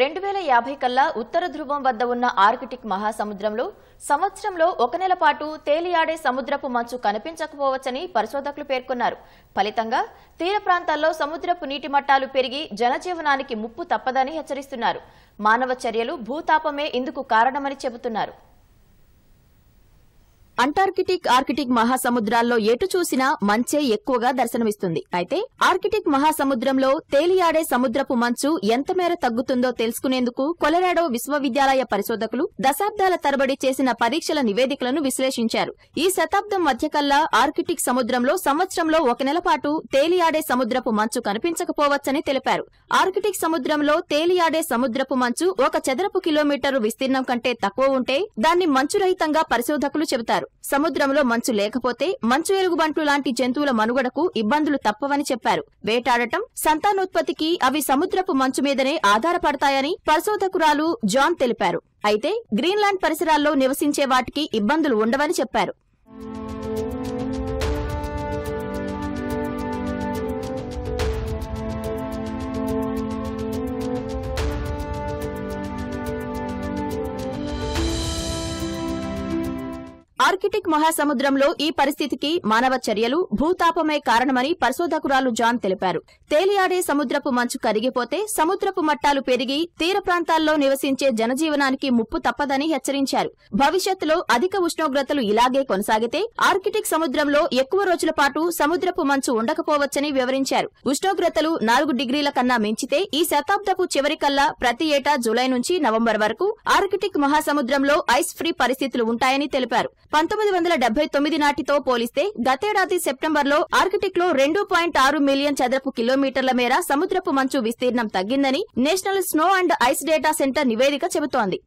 రెండు వేల యాభై కల్లా ఉత్తర ధ్రువం వద్ద ఉన్న ఆర్కిటిక్ మహాసముద్రంలో సంవత్సరంలో ఒక నెల పాటు తేలియాడే సముద్రపు మంచు కనిపించకపోవచ్చని పరిశోధకులు పేర్కొన్నారు ఫలితంగా తీర ప్రాంతాల్లో సముద్రపు నీటి మట్టాలు పెరిగి జనజీవనానికి ముప్పు తప్పదని హెచ్చరిస్తున్నారు మానవ చర్యలు భూతాపమే ఇందుకు కారణమని చెబుతున్నారు అంటార్కిటిక్ ఆర్కిటిక్ మహాసముద్రాల్లో ఎటు చూసినా మంచే ఎక్కువగా దర్శనమిస్తుంది అయితే ఆర్కిటిక్ మహాసముద్రంలో తేలియాడే సముద్రపు మంచు ఎంత మేర తగ్గుతుందో తెలుసుకునేందుకు కొలరాడో విశ్వవిద్యాలయ పరిశోధకులు దశాబ్దాల తరబడి చేసిన పరీక్షల నివేదికలను విశ్లేషించారు ఈ శతాబ్దం మధ్యకల్లా ఆర్కిటిక్ సముద్రంలో సంవత్సరంలో ఒక నెల పాటు తేలియాడే సముద్రపు మంచు కనిపించకపోవచ్చని తెలిపారు ఆర్కిటిక్ సముద్రంలో తేలియాడే సముద్రపు మంచు ఒక చదరపు కిలోమీటరు విస్తీర్ణం కంటే తక్కువ ఉంటే దాన్ని మంచురహితంగా పరిశోధకులు చెబుతారు చెప్పారు సముద్రంలో మంచు లేకపోతే మంచు ఎరుగుబంట్లు లాంటి జంతువుల మనుగడకు ఇబ్బందులు తప్పవని చెప్పారు వేటాడటం సంతానోత్పత్తికి అవి సముద్రపు మంచు మీదనే ఆధారపడతాయని పరిశోధకురాలు జాన్ తెలిపారు అయితే గ్రీన్లాండ్ పరిసరాల్లో నివసించే వాటికి ఇబ్బందులు ఉండవని చెప్పారు ఆర్కిటిక్ మహాసముద్రంలో ఈ పరిస్థితికి మానవ చర్యలు భూతాపమే కారణమని పరిశోధకురాలు జాన్ తెలిపారు తేలియాడే సముద్రపు మంచు కరిగిపోతే సముద్రపు మట్టాలు పెరిగి తీర ప్రాంతాల్లో నివసించే జనజీవనానికి ముప్పు తప్పదని హెచ్చరించారు భవిష్యత్తులో అధిక ఉష్ణోగ్రతలు ఇలాగే కొనసాగితే ఆర్కిటిక్ సముద్రంలో ఎక్కువ రోజుల పాటు సముద్రపు మంచు ఉండకపోవచ్చని వివరించారు ఉష్ణోగ్రతలు నాలుగు డిగ్రీల కన్నా మించితే ఈ శతాబ్దపు చివరికల్లా ప్రతి ఏటా జూలై నుంచి నవంబర్ వరకు ఆర్కిటిక్ మహాసముద్రంలో ఐస్ ఫ్రీ పరిస్థితులు ఉంటాయని తెలిపారు పంతొమ్మిది వందల డెబ్బై తొమ్మిది నాటితో పోలిస్తే గతేడాది సెప్టెంబర్లో ఆర్కిటిక్ లో రెండు పాయింట్ ఆరు మిలియన్ చదరపు కిలోమీటర్ల మేర సముద్రపు మంచు విస్తీర్ణం తగ్గిందని national snow and ice data centre నివేదిక చెబుతోంది